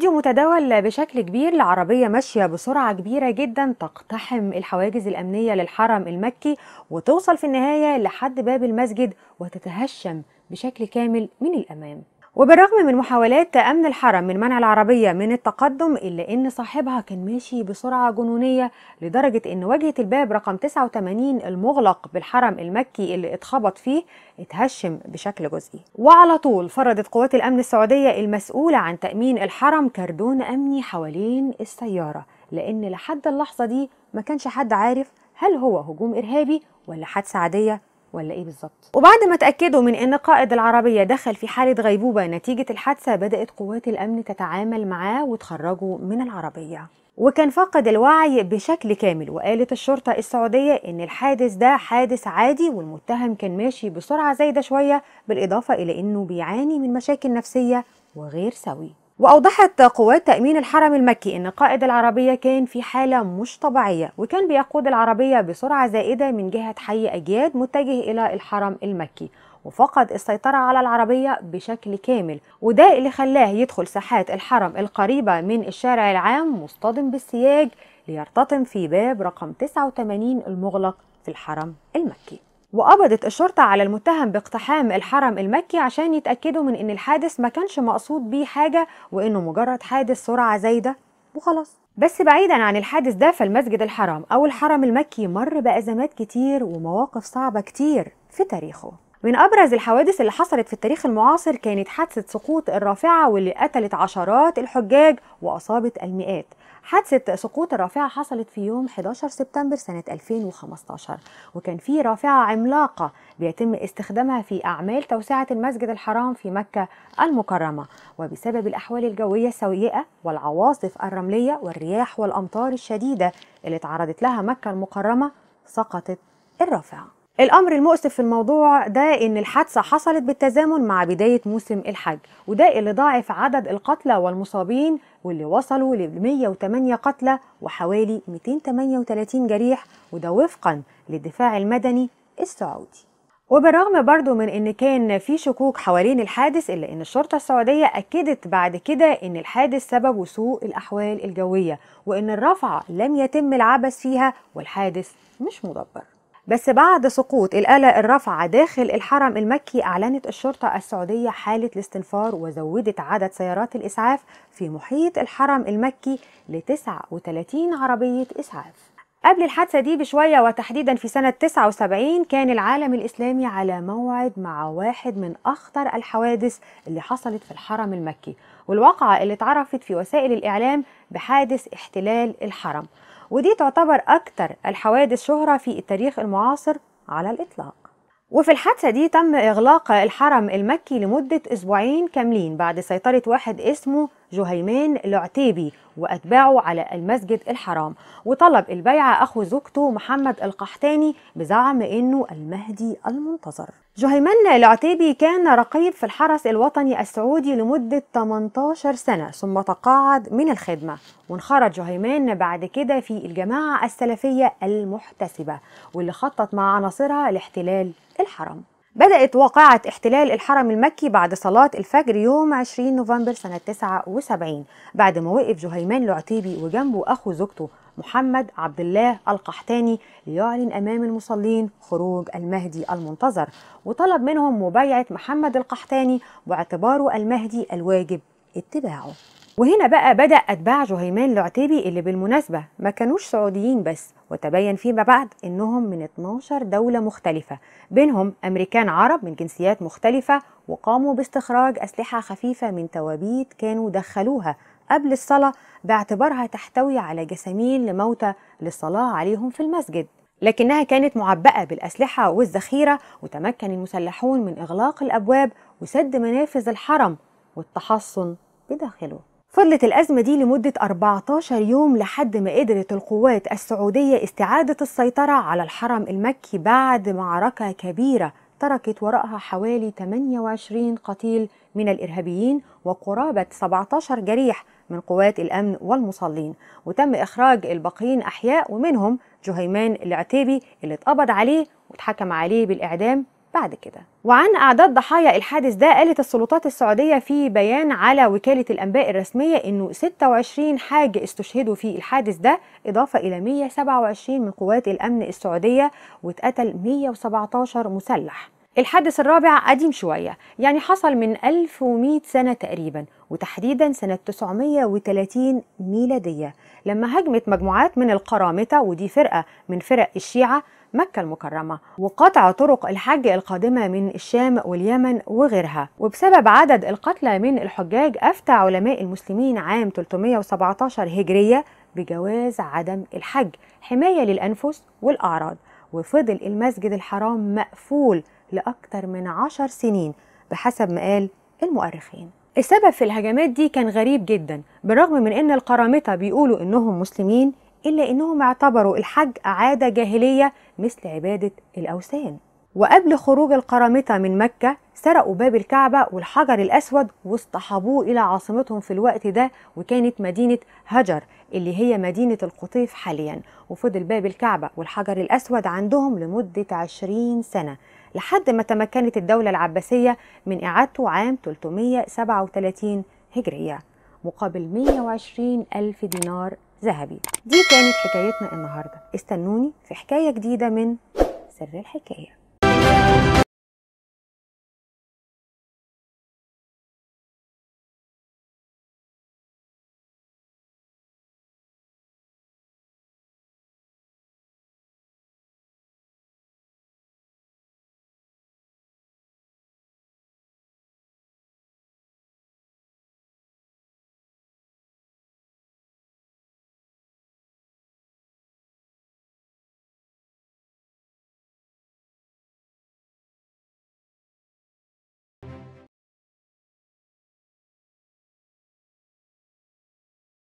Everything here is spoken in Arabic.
فيديو متداول بشكل كبير لعربية ماشية بسرعة كبيرة جدا تقتحم الحواجز الأمنية للحرم المكي وتوصل في النهاية لحد باب المسجد وتتهشم بشكل كامل من الأمام وبالرغم من محاولات أمن الحرم من منع العربية من التقدم إلا أن صاحبها كان ماشي بسرعة جنونية لدرجة أن وجهة الباب رقم 89 المغلق بالحرم المكي اللي اتخبط فيه اتهشم بشكل جزئي وعلى طول فرضت قوات الأمن السعودية المسؤولة عن تأمين الحرم كردون أمني حوالين السيارة لأن لحد اللحظة دي ما كانش حد عارف هل هو هجوم إرهابي ولا حادثة عادية ولا ايه بالظبط وبعد ما اتاكدوا من ان قائد العربيه دخل في حاله غيبوبه نتيجه الحادثه بدات قوات الامن تتعامل معاه وتخرجه من العربيه وكان فقد الوعي بشكل كامل وقالت الشرطة السعودية إن الحادث ده حادث عادي والمتهم كان ماشي بسرعة زايدة شوية بالإضافة إلى إنه بيعاني من مشاكل نفسية وغير سوي وأوضحت قوات تأمين الحرم المكي أن قائد العربية كان في حالة مش طبيعية وكان بيقود العربية بسرعة زائدة من جهة حي أجياد متجه إلى الحرم المكي وفقد السيطرة على العربية بشكل كامل وده اللي خلاه يدخل ساحات الحرم القريبة من الشارع العام مصطدم بالسياج ليرتطم في باب رقم 89 المغلق في الحرم المكي وقبضت الشرطة على المتهم باقتحام الحرم المكي عشان يتأكدوا من إن الحادث ما كانش مقصود بيه حاجة وإنه مجرد حادث سرعة زايدة وخلاص بس بعيدا عن الحادث ده فالمسجد الحرام أو الحرم المكي مر بأزمات كتير ومواقف صعبة كتير في تاريخه من أبرز الحوادث اللي حصلت في التاريخ المعاصر كانت حادثة سقوط الرافعة واللي قتلت عشرات الحجاج وأصابت المئات حادثة سقوط الرافعة حصلت في يوم 11 سبتمبر سنة 2015 وكان في رافعة عملاقة بيتم استخدامها في أعمال توسعة المسجد الحرام في مكة المكرمة وبسبب الأحوال الجوية السيئة والعواصف الرملية والرياح والأمطار الشديدة اللي تعرضت لها مكة المكرمة سقطت الرافعه الأمر المؤسف في الموضوع ده إن الحادثة حصلت بالتزامن مع بداية موسم الحج وده اللي ضاعف عدد القتلى والمصابين واللي وصلوا ل 108 قتلى وحوالي 238 جريح وده وفقا للدفاع المدني السعودي وبالرغم برضو من ان كان في شكوك حوالين الحادث الا ان الشرطه السعوديه اكدت بعد كده ان الحادث سببه سوء الاحوال الجويه وان الرفعه لم يتم العبث فيها والحادث مش مدبر بس بعد سقوط الآلة الرافعة داخل الحرم المكي أعلنت الشرطة السعودية حالة الاستنفار وزودت عدد سيارات الإسعاف في محيط الحرم المكي ل 39 عربية إسعاف قبل الحادثة دي بشوية وتحديدا في سنة 79 كان العالم الإسلامي على موعد مع واحد من أخطر الحوادث اللي حصلت في الحرم المكي والواقعة اللي اتعرفت في وسائل الإعلام بحادث احتلال الحرم ودي تعتبر أكثر الحوادث شهرة في التاريخ المعاصر على الإطلاق وفي الحادثة دي تم إغلاق الحرم المكي لمدة أسبوعين كاملين بعد سيطرة واحد اسمه جهيمان العتيبي وأتباعه على المسجد الحرام وطلب البيعة أخو زوجته محمد القحتاني بزعم أنه المهدي المنتظر جهيمان العتيبي كان رقيب في الحرس الوطني السعودي لمدة 18 سنة ثم تقاعد من الخدمة وانخرط جهيمان بعد كده في الجماعة السلفية المحتسبة واللي خطط مع عناصرها لاحتلال الحرم بدأت واقعة احتلال الحرم المكي بعد صلاة الفجر يوم 20 نوفمبر سنة 79 بعد ما وقف جهيمان العتيبي وجنبه أخو زوجته محمد عبد الله القحتاني ليعلن أمام المصلين خروج المهدي المنتظر وطلب منهم مبايعة محمد القحتاني واعتباره المهدي الواجب اتباعه وهنا بقى بدأ أتباع جهيمان العتيبي اللي بالمناسبة ما كانوش سعوديين بس وتبين فيما بعد أنهم من 12 دولة مختلفة بينهم أمريكان عرب من جنسيات مختلفة وقاموا باستخراج أسلحة خفيفة من توابيت كانوا دخلوها قبل الصلاة باعتبارها تحتوي على جسامين لموتى للصلاة عليهم في المسجد لكنها كانت معبأة بالأسلحة والذخيرة وتمكن المسلحون من إغلاق الأبواب وسد منافذ الحرم والتحصن بداخله فضلت الأزمة دي لمدة 14 يوم لحد ما قدرت القوات السعودية استعادة السيطرة على الحرم المكي بعد معركة كبيرة تركت وراءها حوالي 28 قتيل من الإرهابيين وقرابة 17 جريح من قوات الأمن والمصلين وتم إخراج الباقيين أحياء ومنهم جهيمان العتيبي اللي اتقبض عليه واتحكم عليه بالإعدام بعد كده وعن أعداد ضحايا الحادث ده قالت السلطات السعودية في بيان على وكالة الأنباء الرسمية أنه 26 حاج استشهدوا في الحادث ده إضافة إلى 127 من قوات الأمن السعودية واتقتل 117 مسلح الحادث الرابع قديم شوية يعني حصل من 1100 سنة تقريبا وتحديدا سنة 930 ميلادية لما هجمت مجموعات من القرامطة ودي فرقة من فرق الشيعة مكة المكرمة وقطع طرق الحج القادمة من الشام واليمن وغيرها وبسبب عدد القتلى من الحجاج أفتى علماء المسلمين عام 317 هجرية بجواز عدم الحج حماية للأنفس والأعراض وفضل المسجد الحرام مقفول لأكثر من عشر سنين بحسب ما قال المؤرخين السبب في الهجمات دي كان غريب جدا بالرغم من ان القرامطة بيقولوا انهم مسلمين إلا إنهم اعتبروا الحج عادة جاهلية مثل عبادة الأوثان وقبل خروج القرامطة من مكة سرقوا باب الكعبة والحجر الأسود واصطحبوه إلى عاصمتهم في الوقت ده وكانت مدينة هجر اللي هي مدينة القطيف حاليا وفضل باب الكعبة والحجر الأسود عندهم لمدة عشرين سنة لحد ما تمكنت الدولة العباسية من إعادته عام 337 هجرية مقابل 120 ألف دينار ذهبي دي كانت حكايتنا النهارده استنوني في حكايه جديده من سر الحكايه